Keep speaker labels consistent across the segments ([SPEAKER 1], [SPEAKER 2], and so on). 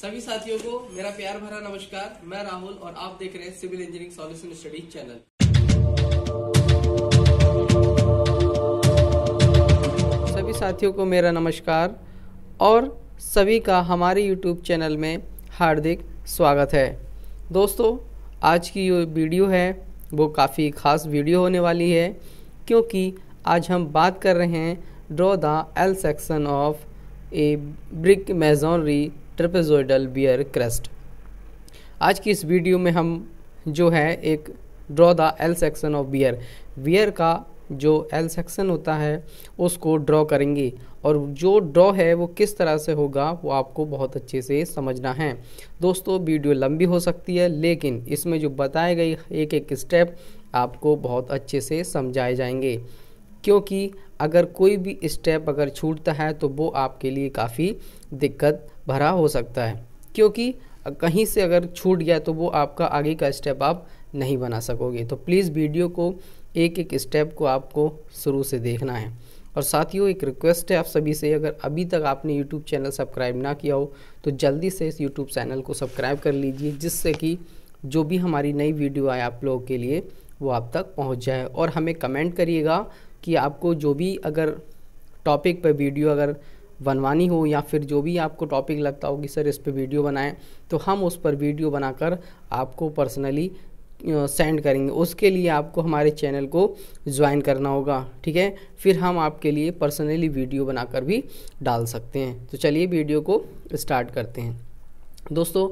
[SPEAKER 1] सभी साथियों को मेरा प्यार भरा नमस्कार मैं राहुल और आप देख रहे हैं civil engineering solution study channel सभी साथियों को मेरा नमस्कार और सभी का हमारे YouTube चैनल में हार्दिक स्वागत है दोस्तों आज की जो वीडियो है वो काफ़ी ख़ास वीडियो होने वाली है क्योंकि आज हम बात कर रहे हैं draw the L section of a brick masonry trapezoidal weir crest आज की इस वीडियो में हम जो है एक draw the L section of weir weir का जो एल सेक्शन होता है उसको ड्रॉ करेंगे और जो ड्रॉ है वो किस तरह से होगा वो आपको बहुत अच्छे से समझना है दोस्तों वीडियो लंबी हो सकती है लेकिन इसमें जो बताए गए एक एक स्टेप आपको बहुत अच्छे से समझाए जाएंगे क्योंकि अगर कोई भी स्टेप अगर छूटता है तो वो आपके लिए काफ़ी दिक्कत भरा हो सकता है क्योंकि कहीं से अगर छूट गया तो वो आपका आगे का स्टेप आप नहीं बना सकोगे तो प्लीज़ वीडियो को एक एक स्टेप को आपको शुरू से देखना है और साथियों एक रिक्वेस्ट है आप सभी से अगर अभी तक आपने यूट्यूब चैनल सब्सक्राइब ना किया हो तो जल्दी से इस यूट्यूब चैनल को सब्सक्राइब कर लीजिए जिससे कि जो भी हमारी नई वीडियो आए आप लोगों के लिए वो आप तक पहुंच जाए और हमें कमेंट करिएगा कि आपको जो भी अगर टॉपिक पर वीडियो अगर बनवानी हो या फिर जो भी आपको टॉपिक लगता हो कि सर इस पर वीडियो बनाएं तो हम उस पर वीडियो बनाकर आपको पर्सनली सेंड करेंगे उसके लिए आपको हमारे चैनल को ज्वाइन करना होगा ठीक है फिर हम आपके लिए पर्सनली वीडियो बनाकर भी डाल सकते हैं तो चलिए वीडियो को स्टार्ट करते हैं दोस्तों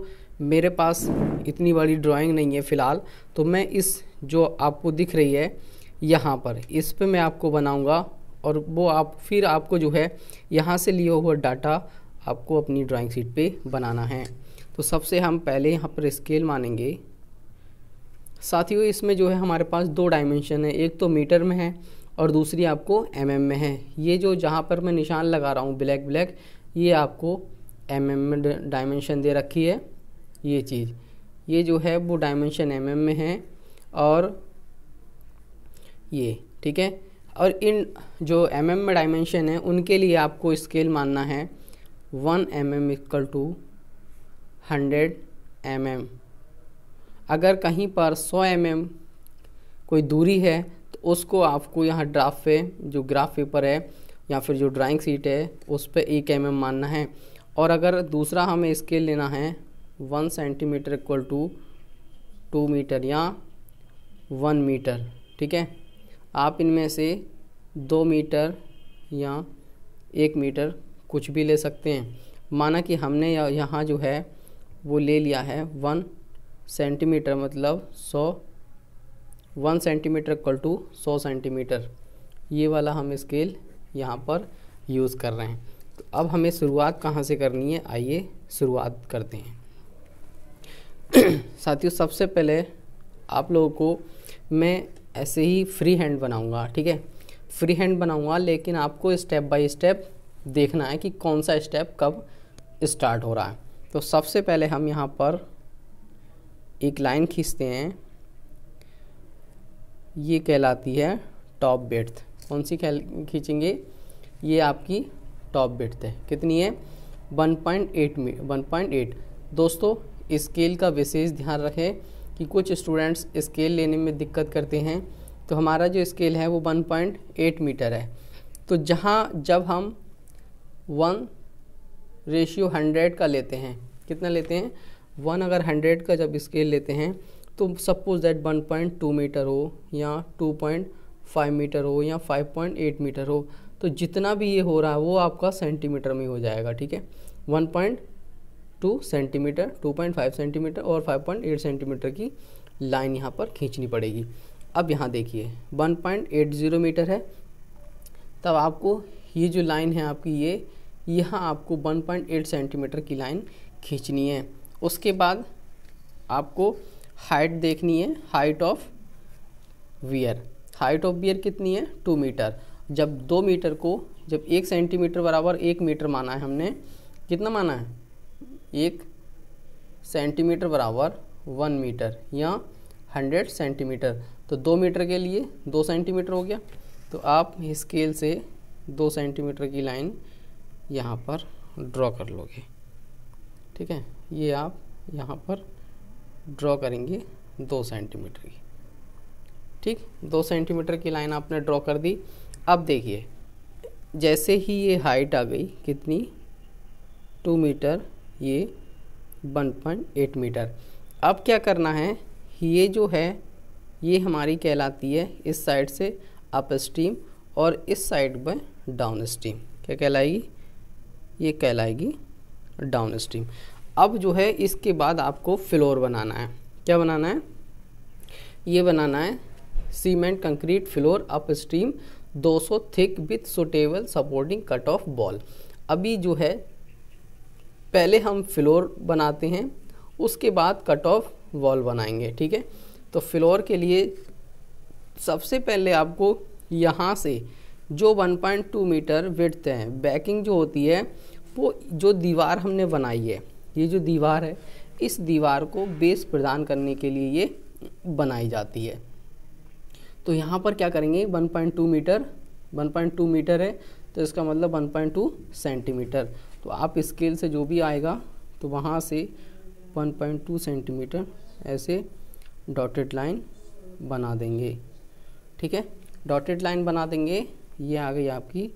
[SPEAKER 1] मेरे पास इतनी बड़ी ड्राइंग नहीं है फ़िलहाल तो मैं इस जो आपको दिख रही है यहाँ पर इस पर मैं आपको बनाऊँगा और वो आप फिर आपको जो है यहाँ से लिया हुआ डाटा आपको अपनी ड्राइंग शीट पे बनाना है तो सबसे हम पहले यहाँ पर स्केल मानेंगे साथियों इसमें जो है हमारे पास दो डायमेंशन है एक तो मीटर में है और दूसरी आपको एम mm में है ये जो जहाँ पर मैं निशान लगा रहा हूँ ब्लैक ब्लैक ये आपको एम mm में डायमेंशन दे रखी है ये चीज़ ये जो है वो डायमेंशन एम mm में है और ये ठीक है और इन जो एम mm में डायमेंशन है उनके लिए आपको स्केल मानना है one M M equal to hundred M M अगर कहीं पर सौ एम एम कोई दूरी है तो उसको आपको यहाँ ड्राफ पे जो ग्राफ पेपर है या फिर जो ड्राइंग सीट है उस पर एक एम एम मानना है और अगर दूसरा हमें स्केल लेना है one centimetre equal to two metre या वन मीटर ठीक है आप इनमें से दो मीटर या एक मीटर कुछ भी ले सकते हैं माना कि हमने यहाँ जो है वो ले लिया है वन सेंटीमीटर मतलब सौ वन सेंटीमीटर इक्वल टू सौ सेंटीमीटर ये वाला हम स्केल यहाँ पर यूज़ कर रहे हैं तो अब हमें शुरुआत कहाँ से करनी है आइए शुरुआत करते हैं साथियों सबसे पहले आप लोगों को मैं ऐसे ही फ्री हैंड बनाऊंगा ठीक है फ्री हैंड बनाऊंगा लेकिन आपको स्टेप बाय स्टेप देखना है कि कौन सा स्टेप कब स्टार्ट हो रहा है तो सबसे पहले हम यहाँ पर एक लाइन खींचते हैं ये कहलाती है टॉप बेड्थ कौन सी खींचेंगे ये आपकी टॉप बेड्थ है कितनी है 1.8 पॉइंट एट दोस्तों स्केल का विशेष ध्यान रखें कि कुछ स्टूडेंट्स स्केल लेने में दिक्कत करते हैं तो हमारा जो स्केल है वो 1.8 मीटर है तो जहाँ जब हम वन रेशियो हंड्रेड का लेते हैं कितना लेते हैं वन अगर हंड्रेड का जब स्केल लेते हैं तो सपोज दैट 1.2 मीटर हो या 2.5 मीटर हो या 5.8 मीटर हो तो जितना भी ये हो रहा है वो आपका सेंटीमीटर में हो जाएगा ठीक है point two centimetre two point five centimetre और फाइव पॉइंट एट सेंटीमीटर की लाइन यहाँ पर खींचनी पड़ेगी अब यहाँ देखिए one point eight zero metre है तब आपको ये जो लाइन है आपकी ये यहाँ आपको वन पॉइंट एट सेंटीमीटर की लाइन खींचनी है उसके बाद आपको हाइट देखनी है height of weir height of weir कितनी है टू मीटर जब दो मीटर को जब एक सेंटीमीटर बराबर एक मीटर माना है हमने कितना माना है एक सेंटीमीटर बराबर वन मीटर या हंड्रेड सेंटीमीटर तो दो मीटर के लिए दो सेंटीमीटर हो गया तो आप स्केल से दो सेंटीमीटर की लाइन यहाँ पर ड्रॉ कर लोगे ठीक है ये आप यहाँ पर ड्रॉ करेंगे दो सेंटीमीटर की ठीक दो सेंटीमीटर की लाइन आपने ड्रॉ कर दी अब देखिए जैसे ही ये हाइट आ गई कितनी टू मीटर ये 1.8 मीटर अब क्या करना है ये जो है ये हमारी कहलाती है इस साइड से अप स्ट्रीम और इस साइड में डाउन स्टीम क्या कहलाएगी ये कहलाएगी डाउन स्टीम अब जो है इसके बाद आपको फ्लोर बनाना है क्या बनाना है ये बनाना है cement concrete floor upstream दो thick with suitable supporting cut off wall अभी जो है पहले हम फ्लोर बनाते हैं उसके बाद कट ऑफ वॉल बनाएंगे ठीक है तो फ्लोर के लिए सबसे पहले आपको यहाँ से जो 1.2 मीटर विड्थ है बैकिंग जो होती है वो जो दीवार हमने बनाई है ये जो दीवार है इस दीवार को बेस प्रदान करने के लिए ये बनाई जाती है तो यहाँ पर क्या करेंगे 1.2 मीटर 1.2 मीटर है तो इसका मतलब 1.2 सेंटीमीटर तो आप स्केल से जो भी आएगा तो वहाँ से 1.2 सेंटीमीटर ऐसे डॉटेड लाइन बना देंगे ठीक है डॉटेड लाइन बना देंगे ये आ गई आपकी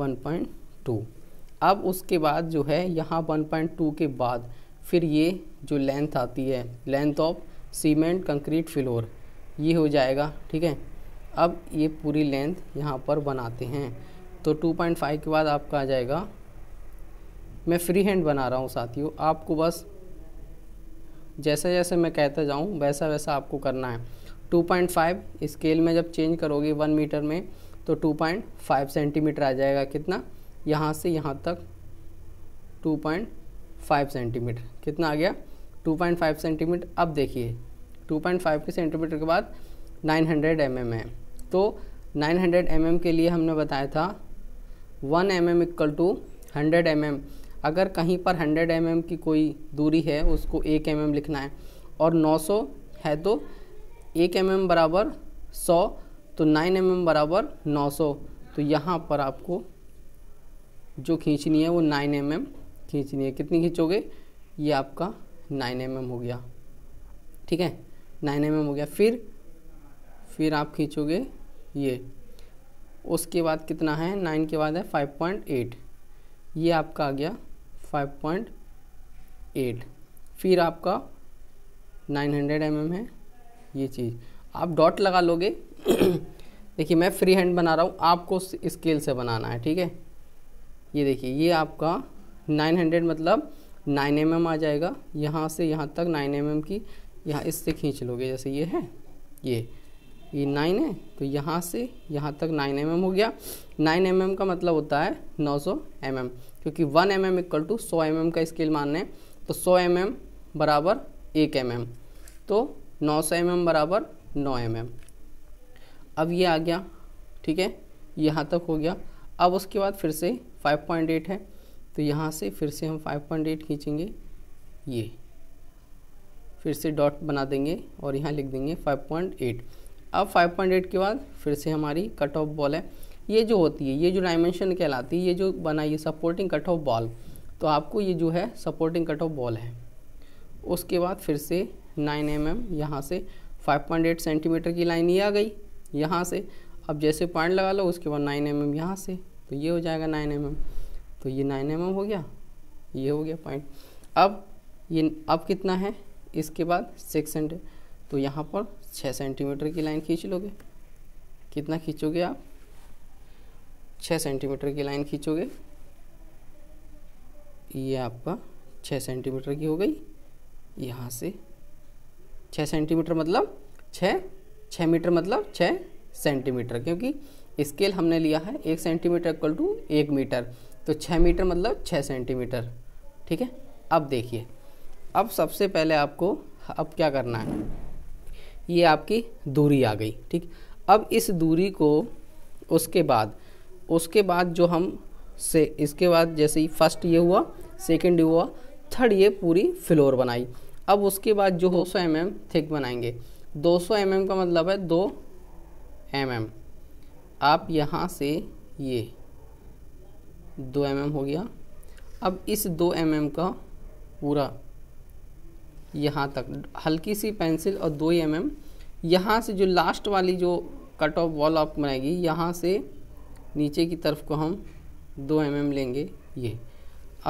[SPEAKER 1] 1.2 अब उसके बाद जो है यहाँ 1.2 के बाद फिर ये जो लेंथ आती है length of cement concrete floor ये हो जाएगा ठीक है अब ये पूरी लेंथ यहाँ पर बनाते हैं तो 2.5 के बाद आपका आ जाएगा मैं फ्री हैंड बना रहा हूँ साथियों आपको बस जैसे जैसे मैं कहता जाऊँ वैसा वैसा आपको करना है 2.5 स्केल में जब चेंज करोगे वन मीटर में तो 2.5 सेंटीमीटर आ जाएगा कितना यहाँ से यहाँ तक 2.5 सेंटीमीटर कितना आ गया 2.5 सेंटीमीटर अब देखिए 2.5 के सेंटीमीटर के बाद 900 हंड्रेड mm है तो 900 हंड्रेड mm के लिए हमने बताया था 1 M M equal to hundred M M अगर कहीं पर 100 एम mm की कोई दूरी है उसको एक एम mm लिखना है और 900 है तो एक एम mm बराबर 100 तो 9 एम mm बराबर 900 तो यहाँ पर आपको जो खींचनी है वो 9 एम mm खींचनी है कितनी खींचोगे ये आपका 9 एम mm हो गया ठीक है 9 एम mm हो गया फिर फिर आप खींचोगे ये उसके बाद कितना है 9 के बाद है 5.8 ये आपका आ गया 5.8 फिर आपका 900 हंड्रेड mm है ये चीज़ आप डॉट लगा लोगे देखिए मैं फ्री हैंड बना रहा हूँ आपको स्केल से बनाना है ठीक है ये देखिए ये आपका 900 मतलब 9 एम mm आ जाएगा यहाँ से यहाँ तक 9 एम mm की यहाँ इससे खींच लोगे जैसे ये है ये ये नाइन है तो यहाँ से यहाँ तक नाइन एम mm हो गया नाइन एम mm का मतलब होता है नौ सौ एम एम क्योंकि one M M equal to सौ एम एम का स्केल मानना है तो सौ एम एम बराबर एक एम एम तो नौ सौ एम एम बराबर नौ एम एम अब ये आ गया ठीक है यहाँ तक हो गया अब उसके बाद फिर से 5.8 है तो यहाँ से फिर से हम 5.8 खींचेंगे ये फिर से डॉट बना देंगे और यहाँ लिख देंगे 5.8 अब 5.8 के बाद फिर से हमारी कट ऑफ बॉल है ये जो होती है ये जो डायमेंशन कहलाती है ये जो बना ये सपोर्टिंग कट ऑफ बॉल तो आपको ये जो है सपोर्टिंग कट ऑफ बॉल है उसके बाद फिर से नाइन एम एम यहाँ से फाइव पॉइंट एट सेंटीमीटर की लाइन ये आ गई यहाँ से अब जैसे पॉइंट लगा लो उसके बाद नाइन एम एम यहाँ से तो ये हो जाएगा नाइन एम एम तो ये नाइन एम एम हो गया ये हो गया पॉइंट अब ये अब कितना है इसके बाद सिक्स सेंटीमीटर तो यहाँ पर छः सेंटीमीटर की लाइन खींच लोगे कितना खींचोगे आप छः सेंटीमीटर की लाइन खींचोगे ये आपका छः सेंटीमीटर की हो गई यहाँ से छः सेंटीमीटर मतलब छः छः मीटर मतलब छः सेंटीमीटर क्योंकि स्केल हमने लिया है एक सेंटीमीटर इक्वल टू एक मीटर तो छः मीटर मतलब छः सेंटीमीटर ठीक है अब देखिए अब सबसे पहले आपको अब क्या करना है ये आपकी दूरी आ गई ठीक अब इस दूरी को उसके बाद उसके बाद जो हम से इसके बाद जैसे ही फर्स्ट ये हुआ सेकंड ये हुआ थर्ड ये पूरी फ्लोर बनाई अब उसके बाद जो दो सौ एम एम थिक बनाएंगे 200 एम mm का मतलब है दो एम mm. आप यहाँ से ये दो एम mm हो गया अब इस दो एम mm का पूरा यहाँ तक हल्की सी पेंसिल और दो ही एम mm यहाँ से जो लास्ट वाली जो कट ऑफ वॉल आप बनाएगी यहाँ से नीचे की तरफ को हम दो एम mm लेंगे ये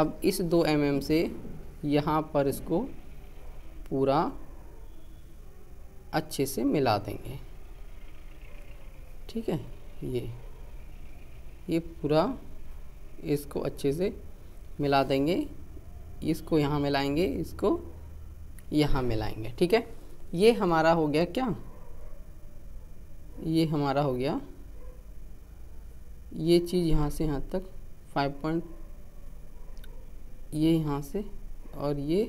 [SPEAKER 1] अब इस दो एम mm से यहाँ पर इसको पूरा अच्छे से मिला देंगे ठीक है ये ये पूरा इसको अच्छे से मिला देंगे इसको यहाँ मिलाएंगे इसको यहाँ मिलाएंगे ठीक है ये हमारा हो गया क्या ये हमारा हो गया ये चीज़ यहाँ से यहाँ तक फाइव पॉइंट ये यहाँ से और ये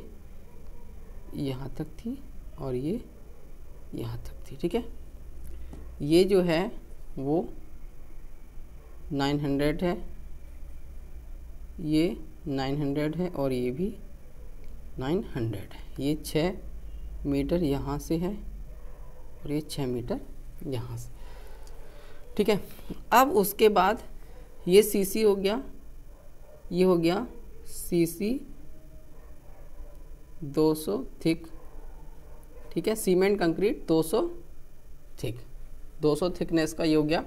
[SPEAKER 1] यहाँ तक थी और ये यहाँ तक थी ठीक है ये जो है वो नाइन हंड्रेड है ये नाइन हंड्रेड है और ये भी नाइन हंड्रेड है ये छः मीटर यहाँ से है और ये छः मीटर यहाँ से ठीक है अब उसके बाद ये सी सी हो गया ये हो गया सी सी दो सौ थिक ठीक है सीमेंट कंक्रीट दो सौ थिक दो सौ थिकनेस का ये हो गया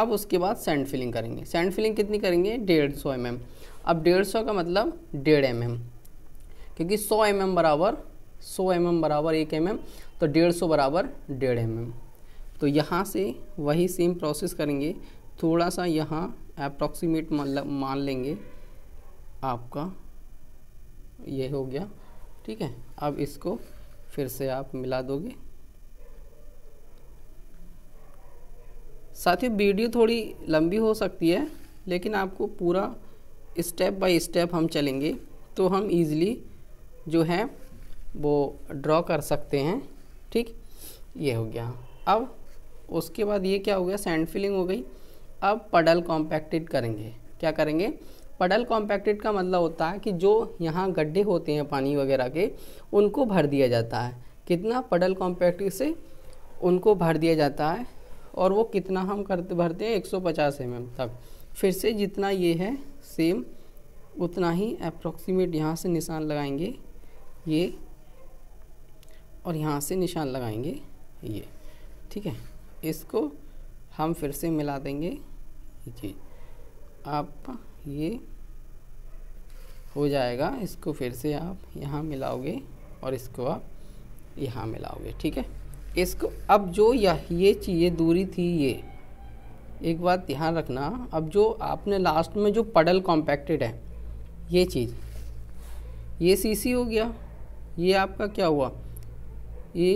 [SPEAKER 1] अब उसके बाद सैंड फिलिंग करेंगे सैंड फिलिंग कितनी करेंगे डेढ़ सौ एम mm। एम अब डेढ़ सौ का मतलब डेढ़ एम mm। एम क्योंकि सौ एम mm एम बराबर सौ एम एम बराबर एक एम एम तो डेढ़ सौ बराबर डेढ़ एम एम तो यहाँ से वही सेम प्रोसेस करेंगे थोड़ा सा यहाँ अप्रॉक्सीमेट मान लेंगे आपका ये हो गया ठीक है अब इसको फिर से आप मिला दोगे साथ ही वीडियो थोड़ी लंबी हो सकती है लेकिन आपको पूरा स्टेप बाय स्टेप हम चलेंगे तो हम इजीली जो है वो ड्रॉ कर सकते हैं ठीक ये हो गया अब उसके बाद ये क्या हो गया सैंड फिलिंग हो गई अब पडल कॉम्पैक्टेड करेंगे क्या करेंगे पडल कॉम्पैक्टेड का मतलब होता है कि जो यहाँ गड्ढे होते हैं पानी वगैरह के उनको भर दिया जाता है कितना पडल कॉम्पैक्टेड से उनको भर दिया जाता है और वो कितना हम करते भरते हैं 150 एम mm तक फिर से जितना ये है सेम उतना ही अप्रोक्सीमेट यहाँ से निशान लगाएंगे ये और यहाँ से निशान लगाएंगे ये ठीक है इसको हम फिर से मिला देंगे जी आप ये हो जाएगा इसको फिर से आप यहाँ मिलाओगे और इसको आप यहाँ मिलाओगे ठीक है इसको अब जो यह ये चाहिए दूरी थी ये एक बात ध्यान रखना अब जो आपने लास्ट में जो पडल कॉम्पैक्टेड है ये चीज़ ये सीसी हो गया ये आपका क्या हुआ ये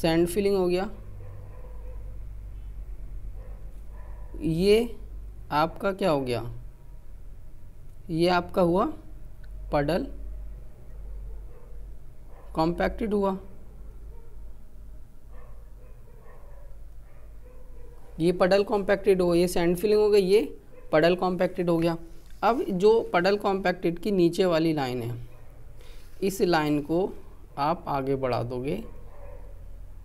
[SPEAKER 1] सैंड फिलिंग हो गया ये आपका क्या हो गया ये आपका हुआ पडल कॉम्पैक्टेड हुआ ये पडल कॉम्पैक्टेड हो ये सैंड फिलिंग हो गई ये पडल कॉम्पैक्टेड हो गया अब जो पडल कॉम्पैक्टेड की नीचे वाली लाइन है इस लाइन को आप आगे बढ़ा दोगे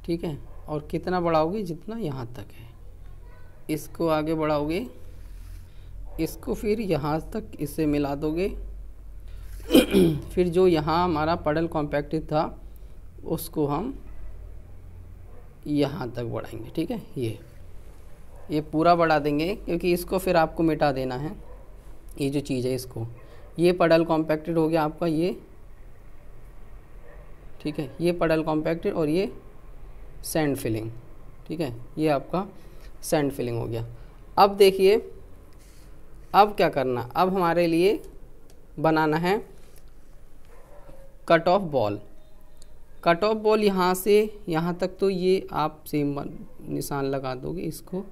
[SPEAKER 1] ठीक है और कितना बढ़ाओगे जितना यहाँ तक है इसको आगे बढ़ाओगे इसको फिर यहाँ तक इसे मिला दोगे फिर जो यहाँ हमारा पडल कॉम्पैक्ट था उसको हम यहाँ तक बढ़ाएंगे ठीक है ये ये पूरा बढ़ा देंगे क्योंकि इसको फिर आपको मिटा देना है ये जो चीज़ है इसको ये पडल कॉम्पैक्टेड हो गया आपका ये ठीक है ये पडल कॉम्पैक्टेड और ये सैंड फिलिंग ठीक है ये आपका सैंड फिलिंग हो गया अब देखिए अब क्या करना अब हमारे लिए बनाना है cut off wall cut off wall यहाँ से यहाँ तक तो ये आप सेम निशान लगा दोगे इसको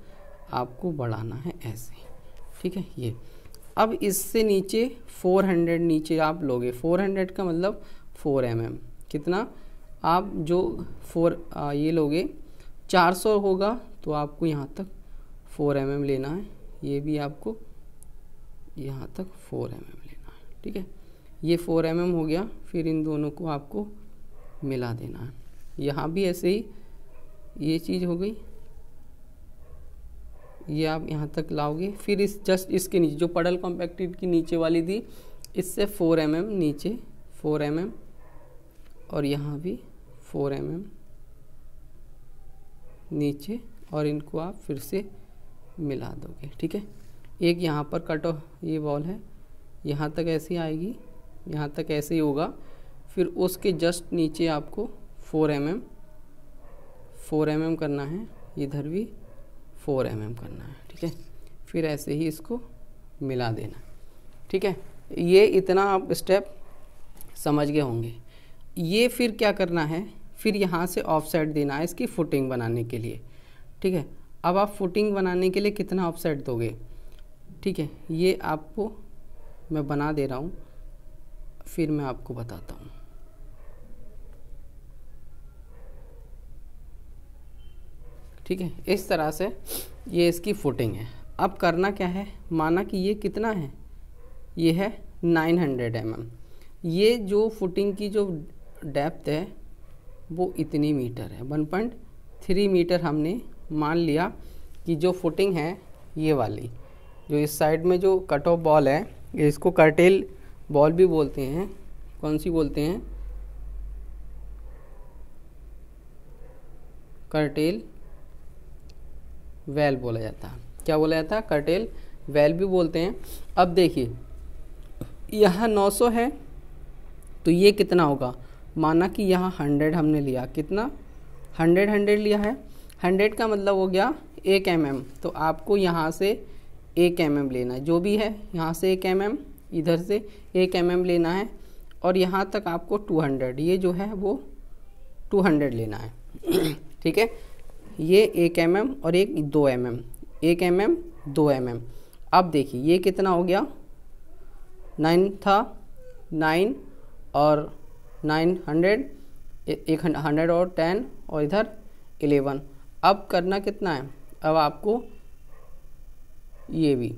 [SPEAKER 1] आपको बढ़ाना है ऐसे ठीक है ये अब इससे नीचे 400 नीचे आप लोगे 400 का मतलब 4 एम mm. कितना आप जो 4 ये लोगे 400 होगा तो आपको यहाँ तक फोर एम mm लेना है ये भी आपको यहाँ तक फोर एम mm लेना है ठीक है ये फोर एम mm हो गया फिर इन दोनों को आपको मिला देना है यहाँ भी ऐसे ही ये चीज़ हो गई ये आप यहाँ तक लाओगे फिर इस जस्ट इसके नीचे जो पडल कॉम्पैक्टेड की नीचे वाली थी इससे फोर एम mm नीचे फोर एम mm और यहाँ भी फोर एम mm नीचे और इनको आप फिर से मिला दोगे ठीक है एक यहाँ पर कट ऑफ ये बॉल है यहाँ तक ऐसी आएगी यहाँ तक ऐसे ही होगा फिर उसके जस्ट नीचे आपको four M M four M M करना है इधर भी फोर एम एम करना है ठीक है फिर ऐसे ही इसको मिला देना ठीक है ये इतना आप स्टेप समझ गए होंगे ये फिर क्या करना है फिर यहाँ से ऑफ साइड देना है इसकी फुटिंग बनाने के लिए ठीक है अब आप फुटिंग बनाने के लिए कितना ऑफसेट दोगे ठीक है ये आपको मैं बना दे रहा हूँ फिर मैं आपको बताता हूँ ठीक है इस तरह से ये इसकी फुटिंग है अब करना क्या है माना कि ये कितना है ये है 900 हंड्रेड mm. ये जो फुटिंग की जो डेप्थ है वो इतनी मीटर है 1.3 मीटर हमने मान लिया कि जो फुटिंग है ये वाली जो इस साइड में जो कट ऑफ बॉल है इसको कर्टेल बॉल भी बोलते हैं कौन सी बोलते हैं कर्टेल वेल बोला जाता है क्या बोला जाता है कर्टेल वेल भी बोलते हैं अब देखिए यहाँ 900 है तो ये कितना होगा माना कि यहाँ 100 हमने लिया कितना 100 100 लिया है हंड्रेड का मतलब हो गया एक एम mm, तो आपको यहाँ से एक एम mm लेना है जो भी है यहाँ से एक एम mm, इधर से एक एम mm लेना है और यहाँ तक आपको टू हंड्रेड ये जो है वो टू हंड्रेड लेना है ठीक है ये एक एम mm और एक दो एम mm, एक एम mm, दो एम mm. अब देखिए ये कितना हो गया नाइन था नाइन और नाइन हंड्रेड एक हंड्रेड और टेन और इधर एलेवन अब करना कितना है अब आपको ये भी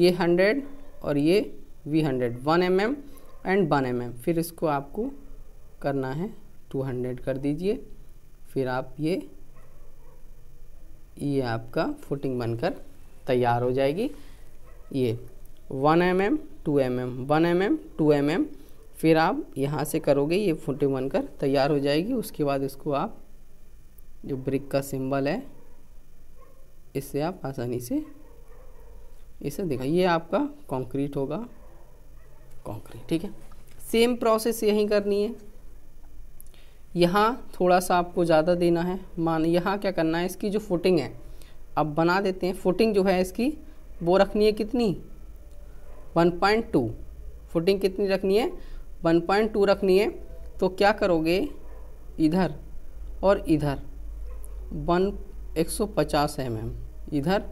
[SPEAKER 1] ये हंड्रेड और ये वी hundred one M M and one M M फिर इसको आपको करना है टू हंड्रेड कर दीजिए फिर आप ये ये आपका फुटिंग बनकर तैयार हो जाएगी ये one M M two M M one M M two M M फिर आप यहाँ से करोगे ये फुटिंग बनकर तैयार हो जाएगी उसके बाद इसको आप जो ब्रिक का सिंबल है इससे आप आसानी से इसे देखा ये आपका कंक्रीट होगा कंक्रीट ठीक है सेम प्रोसेस यहीं करनी है यहाँ थोड़ा सा आपको ज़्यादा देना है मान यहाँ क्या करना है इसकी जो फुटिंग है अब बना देते हैं फुटिंग जो है इसकी वो रखनी है कितनी 1.2 फुटिंग कितनी रखनी है 1.2 रखनी है तो क्या करोगे इधर और इधर वन एक सौ पचास एम एम इधर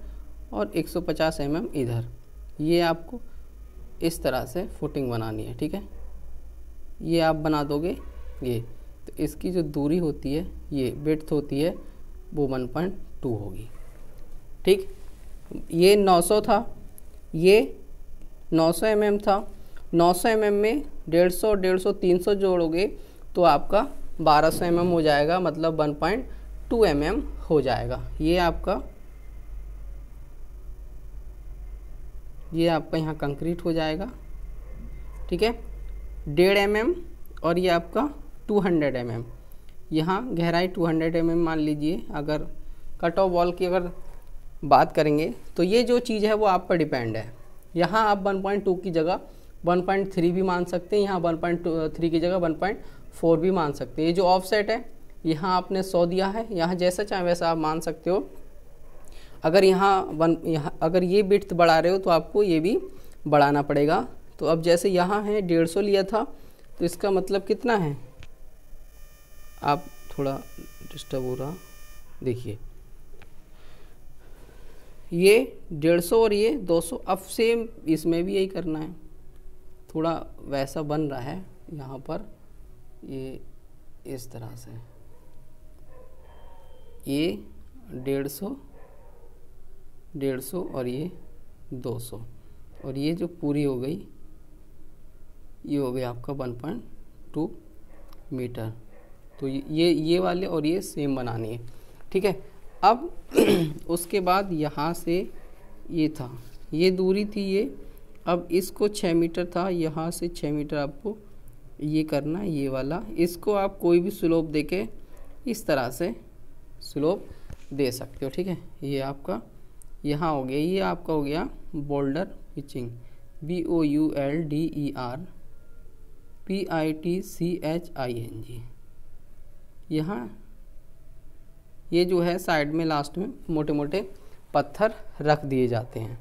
[SPEAKER 1] और एक सौ पचास एम एम इधर ये आपको इस तरह से फुटिंग बनानी है ठीक है ये आप बना दोगे ये तो इसकी जो दूरी होती है ये बेट्थ होती है वो वन पॉइंट टू होगी ठीक ये नौ सौ था ये नौ सौ एम एम था नौ सौ एम एम में डेढ़ सौ डेढ़ सौ तीन सौ जोड़ोगे तो आपका बारह सौ एम एम हो जाएगा मतलब one point two M mm हो जाएगा ये आपका ये आपका यहाँ कंक्रीट हो जाएगा ठीक है डेढ़ एम mm और ये आपका टू हंड्रेड एम एम यहाँ गहराई टू हंड्रेड एम एम मान लीजिए अगर कट ऑफ वॉल की अगर बात करेंगे तो ये जो चीज़ है वो आप पर डिपेंड है यहाँ आप 1.2 की जगह 1.3 भी मान सकते हैं यहाँ 1.3 की जगह 1.4 भी मान सकते हैं ये जो ऑफसेट है यहाँ आपने सौ दिया है यहाँ जैसा चाहे वैसा आप मान सकते हो अगर यहाँ वन यहाँ अगर ये बिट्थ बढ़ा रहे हो तो आपको ये भी बढ़ाना पड़ेगा तो अब जैसे यहाँ है डेढ़ सौ लिया था तो इसका मतलब कितना है आप थोड़ा डिस्टर्ब हो रहा देखिए ये डेढ़ सौ और ये दो सौ अब सेम इसमें भी यही करना है थोड़ा वैसा बन रहा है यहाँ पर ये इस तरह से ये डेढ़ सौ डेढ़ सौ और ये दो सौ और ये जो पूरी हो गई ये हो गया आपका वन पॉइंट टू मीटर तो ये ये वाले और ये सेम बनानी है ठीक है अब उसके बाद यहाँ से ये था ये दूरी थी ये अब इसको छः मीटर था यहाँ से छः मीटर आपको ये करना ये वाला इसको आप कोई भी स्लोप देके इस तरह से स्लोप दे सकते हो ठीक है ये आपका यहाँ हो गया ये आपका हो गया boulder pitching B O U L D E R P I T C H I N G यहाँ ये जो है साइड में लास्ट में मोटे मोटे पत्थर रख दिए जाते हैं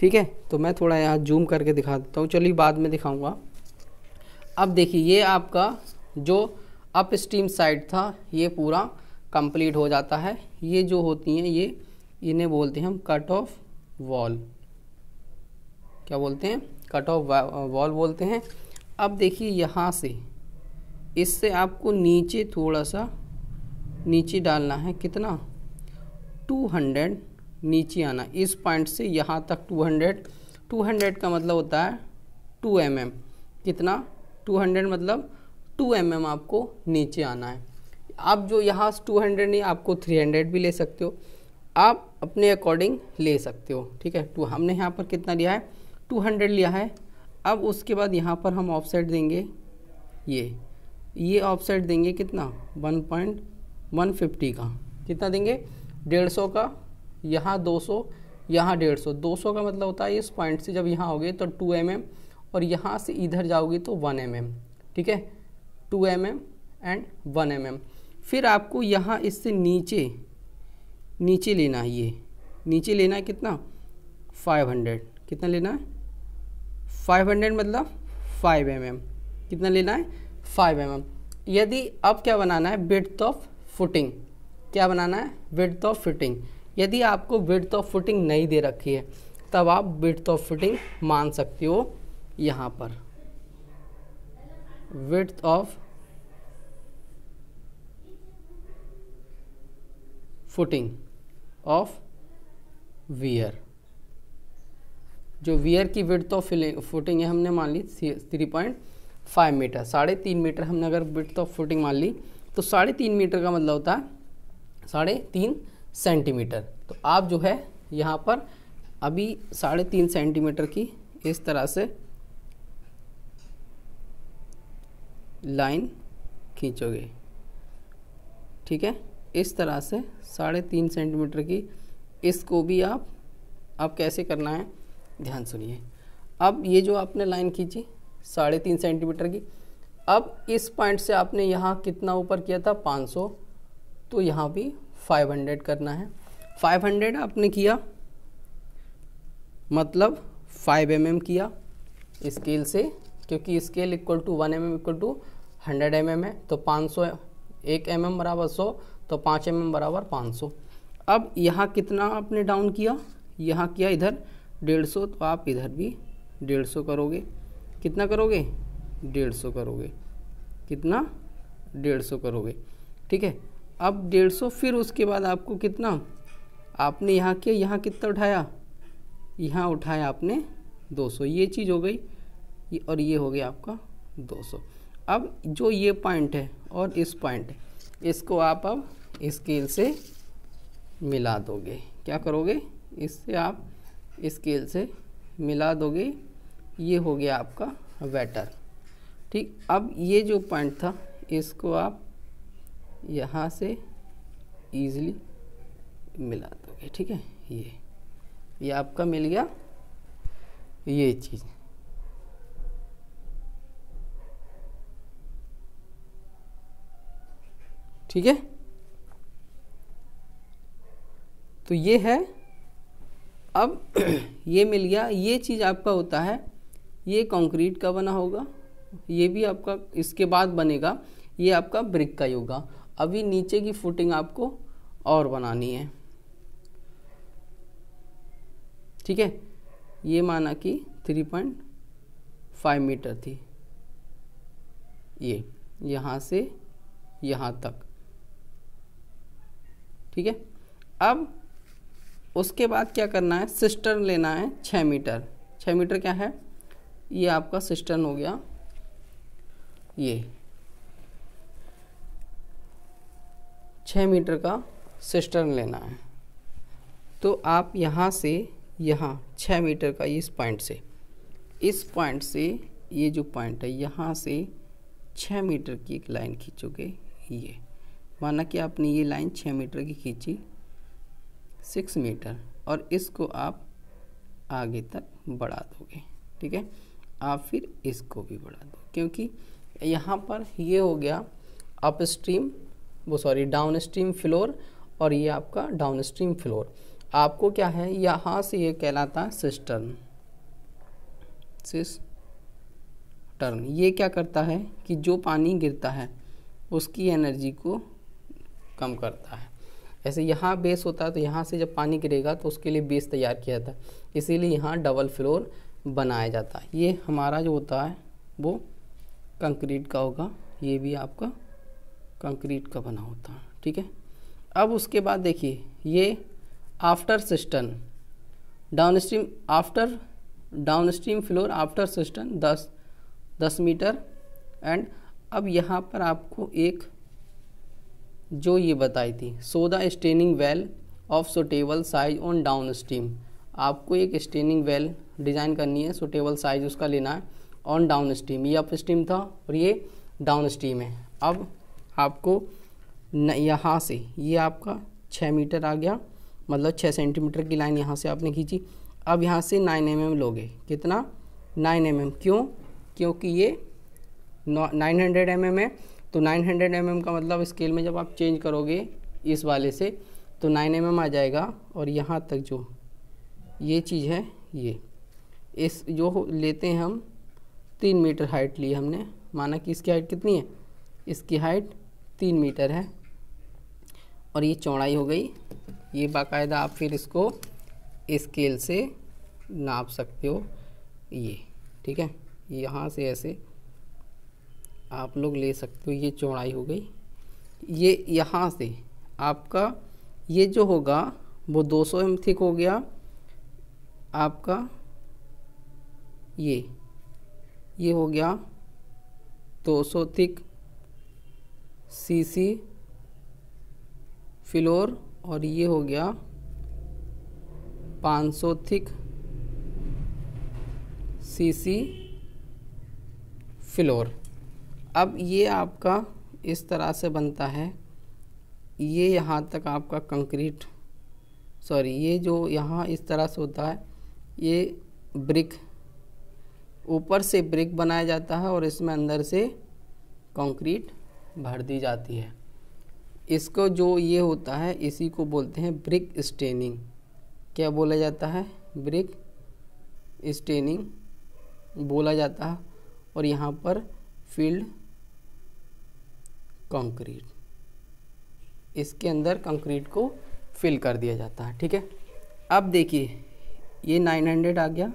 [SPEAKER 1] ठीक है तो मैं थोड़ा यहाँ जूम करके दिखा देता हूँ चलिए बाद में दिखाऊंगा अब देखिए ये आपका जो अप स्टीम साइड था ये पूरा कंप्लीट हो जाता है ये जो होती हैं ये इन्हें बोलते हैं हम कट ऑफ वॉल क्या बोलते हैं कट ऑफ वॉल बोलते हैं अब देखिए यहाँ से इससे आपको नीचे थोड़ा सा नीचे डालना है कितना 200 नीचे आना इस पॉइंट से यहाँ तक 200 200 का मतलब होता है 2 एम mm. कितना 200 मतलब 2 एम mm आपको नीचे आना है आप जो यहाँ टू हंड्रेड नहीं आपको थ्री हंड्रेड भी ले सकते हो आप अपने अकॉर्डिंग ले सकते हो ठीक है टू तो हमने यहाँ पर कितना लिया है टू हंड्रेड लिया है अब उसके बाद यहाँ पर हम ऑफसेट देंगे ये ये ऑफसेट देंगे कितना वन पॉइंट वन फिफ्टी का कितना देंगे डेढ़ सौ का यहाँ दो सौ यहाँ डेढ़ सौ दो सौ का मतलब होता है इस पॉइंट से जब यहाँ हो तो टू एम एम और यहाँ से इधर जाओगे तो वन एम एम ठीक है two M M and one M M फिर आपको यहाँ इससे नीचे नीचे लेना है ये नीचे लेना है कितना 500 कितना लेना है 500 मतलब 5 एम mm. कितना लेना है 5 एम mm. यदि अब क्या बनाना है विड्थ ऑफ फुटिंग क्या बनाना है विड्थ ऑफ फिटिंग यदि आपको विड्थ ऑफ फुटिंग नहीं दे रखी है तब आप विड्थ ऑफ फुटिंग मान सकते हो यहाँ पर width of footing of weir जो वियर की विड्थ ऑफ फुटिंग है हमने मान ली थ्री पॉइंट फाइव मीटर साढ़े तीन मीटर हमने अगर विड्थ ऑफ फुटिंग मान ली तो साढ़े तीन मीटर का मतलब होता है साढ़े तीन सेंटीमीटर तो आप जो है यहाँ पर अभी साढ़े तीन सेंटीमीटर की इस तरह से लाइन खींचोगे ठीक है इस तरह से साढ़े तीन सेंटीमीटर की इसको भी आप आप कैसे करना है ध्यान सुनिए अब ये जो आपने लाइन खींची साढ़े तीन सेंटीमीटर की अब इस पॉइंट से आपने यहाँ कितना ऊपर किया था 500 तो यहाँ भी 500 करना है 500 आपने किया मतलब 5 एम mm किया स्केल से क्योंकि scale equal to one M M equal to hundred M M है तो 500 सौ एक एम एम बराबर सौ तो पाँच एम बराबर पाँच सौ अब यहाँ कितना आपने डाउन किया यहाँ किया इधर डेढ़ सौ तो आप इधर भी डेढ़ सौ करोगे कितना करोगे डेढ़ सौ करोगे कितना डेढ़ सौ करोगे ठीक है अब डेढ़ सौ फिर उसके बाद आपको कितना आपने यहाँ किया यहाँ कितना उठाया यहाँ उठाया आपने दो सौ ये चीज़ हो गई और ये हो गया आपका दो सौ अब जो ये पॉइंट है और इस पॉइंट इसको आप अब स्केल से मिला दोगे क्या करोगे इससे आप स्केल से मिला दोगे ये हो गया आपका वेटर ठीक अब ये जो पॉइंट था इसको आप यहाँ से ईज़िली मिला दोगे ठीक है ये ये आपका मिल गया ये चीज़ ठीक है तो ये है अब ये मिल गया ये चीज़ आपका होता है ये कंक्रीट का बना होगा ये भी आपका इसके बाद बनेगा ये आपका ब्रिक का ही होगा अभी नीचे की फुटिंग आपको और बनानी है ठीक है ये माना कि 3.5 मीटर थी ये यहाँ से यहाँ तक ठीक है अब उसके बाद क्या करना है सिस्टर लेना है छः मीटर छः मीटर क्या है ये आपका सिस्टर्न हो गया ये छः मीटर का सिस्टर्न लेना है तो आप यहाँ से यहाँ छः मीटर का इस पॉइंट से इस पॉइंट से ये जो पॉइंट है यहाँ से छः मीटर की एक लाइन खींचोगे ये माना कि आपने ये लाइन छः मीटर की खींची सिक्स मीटर और इसको आप आगे तक बढ़ा दोगे ठीक है आप फिर इसको भी बढ़ा दो क्योंकि यहाँ पर ये हो गया अप वो सॉरी डाउन स्ट्रीम फ्लोर और ये आपका डाउन स्ट्रीम फ्लोर आपको क्या है यहाँ से ये कहलाता है सिस्टर्न सिस टर्न ये क्या करता है कि जो पानी गिरता है उसकी एनर्जी को कम करता है ऐसे यहाँ बेस होता है तो यहाँ से जब पानी गिरेगा तो उसके लिए बेस तैयार किया जाता है इसीलिए यहाँ डबल फ्लोर बनाया जाता है ये हमारा जो होता है वो कंक्रीट का होगा ये भी आपका कंक्रीट का बना होता है ठीक है अब उसके बाद देखिए ये after system downstream after downstream floor after system दस दस मीटर एंड अब यहाँ पर आपको एक जो ये बताई थी so the steining well of suitable size on downstream आपको एक स्टेनिंग वेल डिज़ाइन करनी है सुटेबल साइज उसका लेना है ऑन डाउन स्ट्रीम ये अप स्ट्रीम था और ये डाउन स्ट्रीम है अब आपको यहाँ से ये आपका छः मीटर आ गया मतलब छः सेंटीमीटर की लाइन यहाँ से आपने खींची अब यहाँ से नाइन एम mm लोगे कितना नाइन एम mm. क्यों क्योंकि ये नाइन हंड्रेड एम एम है तो 900 हंड्रेड mm का मतलब स्केल में जब आप चेंज करोगे इस वाले से तो 9 mm आ जाएगा और यहाँ तक जो ये चीज़ है ये इस जो लेते हैं हम तीन मीटर हाइट ली हमने माना कि इसकी हाइट कितनी है इसकी हाइट तीन मीटर है और ये चौड़ाई हो गई ये बाकायदा आप फिर इसको स्केल से नाप सकते हो ये ठीक है यहाँ से ऐसे आप लोग ले सकते हो ये चौड़ाई हो गई ये यहाँ से आपका ये जो होगा वो 200 सौ एम थिक हो गया आपका ये ये हो गया 200 सौ थिक सी सी फ्लोर और ये हो गया 500 थिक सी सी फ्लोर अब ये आपका इस तरह से बनता है ये यहाँ तक आपका कंक्रीट सॉरी ये जो यहाँ इस तरह से होता है ये ब्रिक ऊपर से ब्रिक बनाया जाता है और इसमें अंदर से कंक्रीट भर दी जाती है इसको जो ये होता है इसी को बोलते हैं ब्रिक स्टेनिंग क्या बोला जाता है ब्रिक स्टेनिंग बोला जाता है और यहाँ पर फील्ड कंक्रीट इसके अंदर कंक्रीट को फिल कर दिया जाता है ठीक है अब देखिए ये 900 आ गया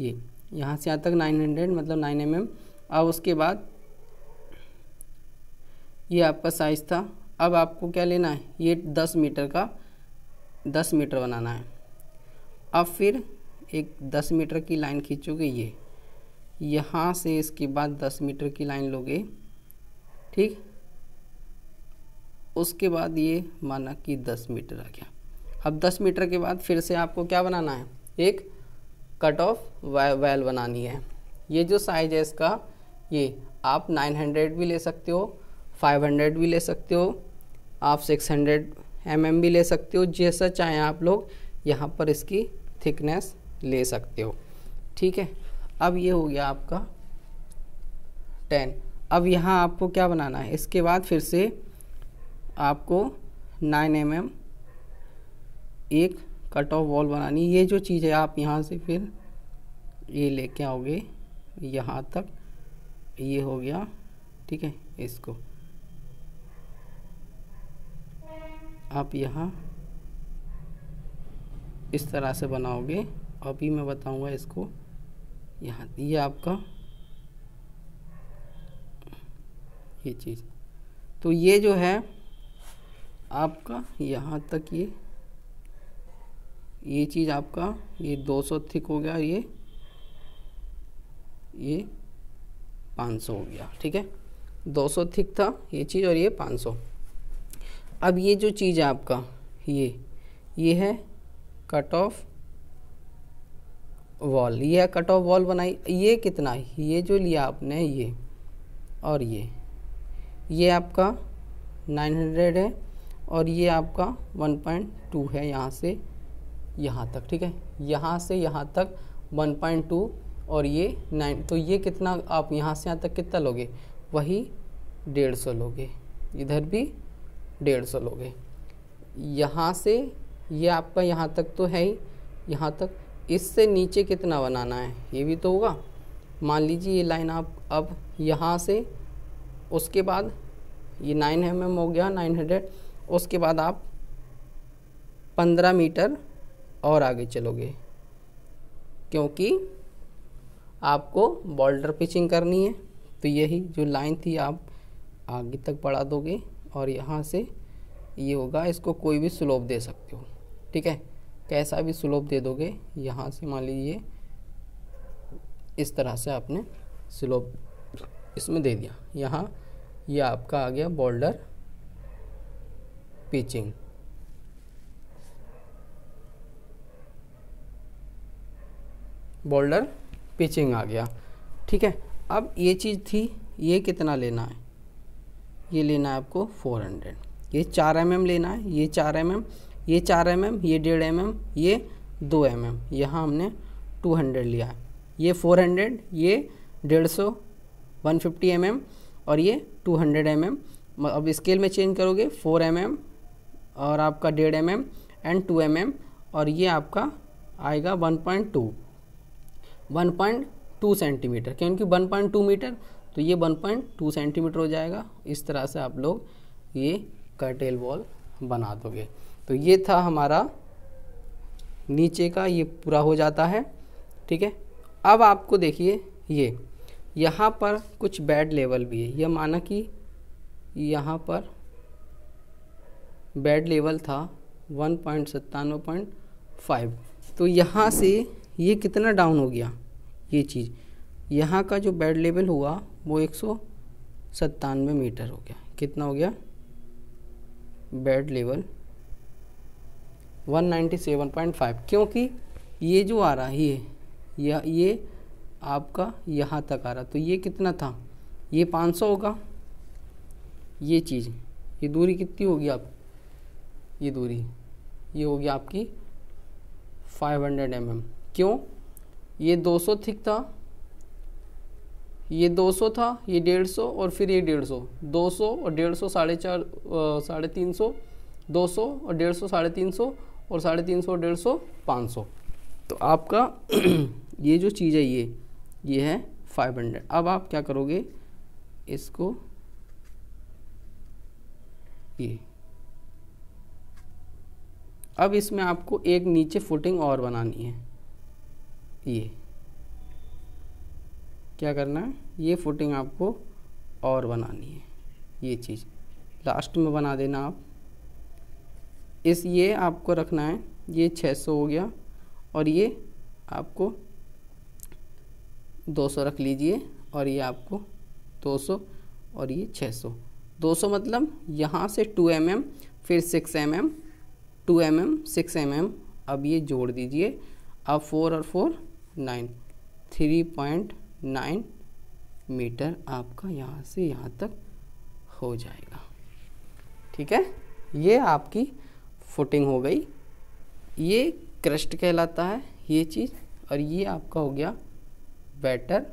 [SPEAKER 1] ये यहाँ से यहाँ तक 900 मतलब 9 एम mm, अब उसके बाद ये आपका साइज़ था अब आपको क्या लेना है ये 10 मीटर का 10 मीटर बनाना है अब फिर एक 10 मीटर की लाइन खींचोगे ये यहाँ से इसके बाद 10 मीटर की लाइन लोगे ठीक उसके बाद ये माना कि दस मीटर आ गया अब दस मीटर के बाद फिर से आपको क्या बनाना है एक कट ऑफ वैल बनानी है ये जो साइज है इसका ये आप 900 भी ले सकते हो 500 भी ले सकते हो आप 600 हंड्रेड mm भी ले सकते हो जैसा चाहें आप लोग यहाँ पर इसकी थिकनेस ले सकते हो ठीक है अब ये हो गया आपका टेन अब यहाँ आपको क्या बनाना है इसके बाद फिर से आपको 9 एम mm एक कट ऑफ वॉल बनानी ये जो चीज़ है आप यहाँ से फिर ये लेके आओगे यहाँ तक ये हो गया ठीक है इसको आप यहाँ इस तरह से बनाओगे अभी मैं बताऊंगा इसको यहाँ ये आपका ये चीज़ तो ये जो है आपका यहाँ तक ये ये चीज़ आपका ये 200 थिक हो गया ये ये 500 हो गया ठीक है 200 थिक था ये चीज़ और ये 500 अब ये जो चीज़ है आपका ये ये है कट ऑफ वॉल ये है कट ऑफ वॉल बनाई ये कितना है ये जो लिया आपने ये और ये ये आपका 900 है और ये आपका 1.2 है यहाँ से यहाँ तक ठीक है यहाँ से यहाँ तक 1.2 और ये नाइन तो ये कितना आप यहाँ से यहाँ तक कितना लोगे वही डेढ़ सौ लोगे इधर भी डेढ़ सौ लोगे यहाँ से ये आपका यहाँ तक तो है ही यहाँ तक इससे नीचे कितना बनाना है ये भी तो होगा मान लीजिए ये लाइन आप अब यहाँ से उसके बाद ये नाइन एम एम हो गया नाइन हंड्रेड उसके बाद आप पंद्रह मीटर और आगे चलोगे क्योंकि आपको बॉर्डर पिचिंग करनी है तो यही जो लाइन थी आप आगे तक बढ़ा दोगे और यहाँ से ये होगा इसको कोई भी स्लोप दे सकते हो ठीक है कैसा भी स्लोप दे दोगे यहाँ से मान लीजिए इस तरह से आपने स्लोप इसमें दे दिया यहाँ यह आपका आ गया बॉर्डर पिचिंग बोल्डर पिचिंग आ गया ठीक है अब ये चीज़ थी ये कितना लेना है ये लेना है आपको 400 ये चार एम mm लेना है ये चार एम mm, ये चार एम mm, ये डेढ़ एम mm, ये दो एम एम यहाँ हमने 200 लिया है ये 400 ये डेढ़ सौ वन फिफ्टी एम एम और ये 200 हंड्रेड mm अब स्केल में चेंज करोगे 4 एम mm, और आपका डेढ़ m M and two M m और ये आपका आएगा one point two one point two centimetre क्योंकि वन पॉइंट टू मीटर तो ये वन पॉइंट टू सेंटीमीटर हो जाएगा इस तरह से आप लोग ये कर्टेल वॉल बना दोगे तो ये था हमारा नीचे का ये पूरा हो जाता है ठीक है अब आपको देखिए ये यहाँ पर कुछ बेड लेवल भी है यह माना कि यहाँ पर बेड लेवल था वन पॉइंट सत्तानवे पॉइंट फाइव तो यहाँ से ये कितना डाउन हो गया ये चीज़ यहाँ का जो बेड लेवल हुआ वो एक सौ सत्तानवे मीटर हो गया कितना हो गया बेड लेवल 197.5 क्योंकि ये जो आ रहा है ये ये आपका यहाँ तक आ रहा तो ये कितना था ये 500 होगा ये चीज़ ये दूरी कितनी होगी आपकी ये दूरी ये होगी आपकी 500 हंड्रेड mm. क्यों ये 200 थिक था ये 200 था ये 150 और फिर ये 150 200 और 150 साढ़े चार साढ़े तीन सौ दो सौ और डेढ़ सौ साढ़े तीन सौ और साढ़े तीन सौ डेढ़ सौ पाँच सौ तो आपका ये जो चीज़ है ये ये है फाइव हंड्रेड अब आप क्या करोगे इसको ये अब इसमें आपको एक नीचे फुटिंग और बनानी है ये क्या करना है ये फुटिंग आपको और बनानी है ये चीज़ लास्ट में बना देना आप इस ये आपको रखना है ये 600 हो गया और ये आपको 200 रख लीजिए और ये आपको 200 और ये 600 200 मतलब यहाँ से 2 एम mm, फिर 6 m mm, two M m six m m अब ये जोड़ दीजिए अब फोर और four nine three point nine metre आपका यहाँ से यहाँ तक हो जाएगा ठीक है ये आपकी फुटिंग हो गई ये क्रस्ट कहलाता है ये चीज़ और ये आपका हो गया बैटर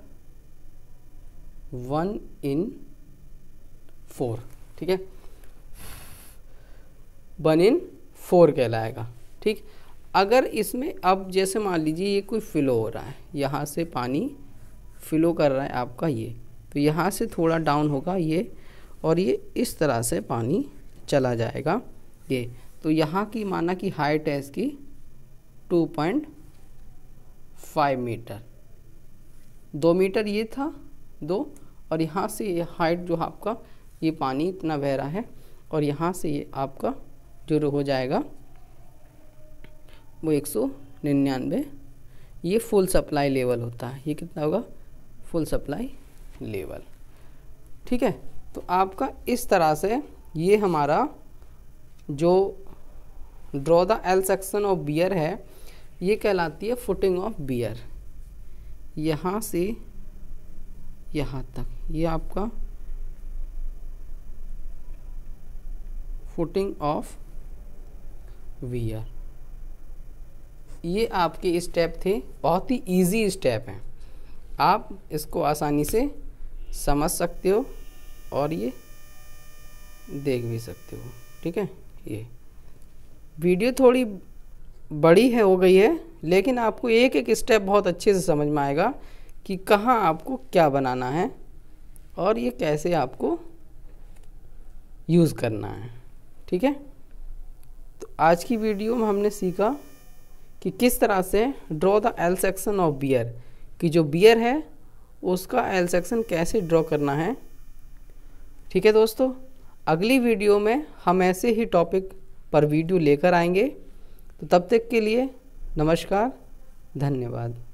[SPEAKER 1] वन इन फोर ठीक है वन इन फोर कहलाएगा ठीक अगर इसमें अब जैसे मान लीजिए ये कोई फ़िलो हो रहा है यहाँ से पानी फ़िलो कर रहा है आपका ये तो यहाँ से थोड़ा डाउन होगा ये और ये इस तरह से पानी चला जाएगा ये तो यहाँ की माना कि हाइट है इसकी 2.5 मीटर दो मीटर ये था दो और यहाँ से ये हाइट जो आपका ये पानी इतना बह रहा है और यहाँ से ये आपका जीरो हो जाएगा वो एक सौ निन्यानवे ये फुल सप्लाई लेवल होता है ये कितना होगा फुल सप्लाई लेवल ठीक है तो आपका इस तरह से ये हमारा जो draw the L section of weir है ये कहलाती है फुटिंग ऑफ बियर यहाँ से यहाँ तक ये आपका फुटिंग ऑफ वी आर ये आपके स्टेप थे बहुत ही इजी स्टेप हैं आप इसको आसानी से समझ सकते हो और ये देख भी सकते हो ठीक है ये वीडियो थोड़ी बड़ी है हो गई है लेकिन आपको एक एक स्टेप बहुत अच्छे से समझ में आएगा कि कहाँ आपको क्या बनाना है और ये कैसे आपको यूज़ करना है ठीक है आज की वीडियो में हमने सीखा कि किस तरह से draw the L section of weir कि जो बियर है उसका एल सेक्शन कैसे ड्रॉ करना है ठीक है दोस्तों अगली वीडियो में हम ऐसे ही टॉपिक पर वीडियो लेकर आएंगे तो तब तक के लिए नमस्कार धन्यवाद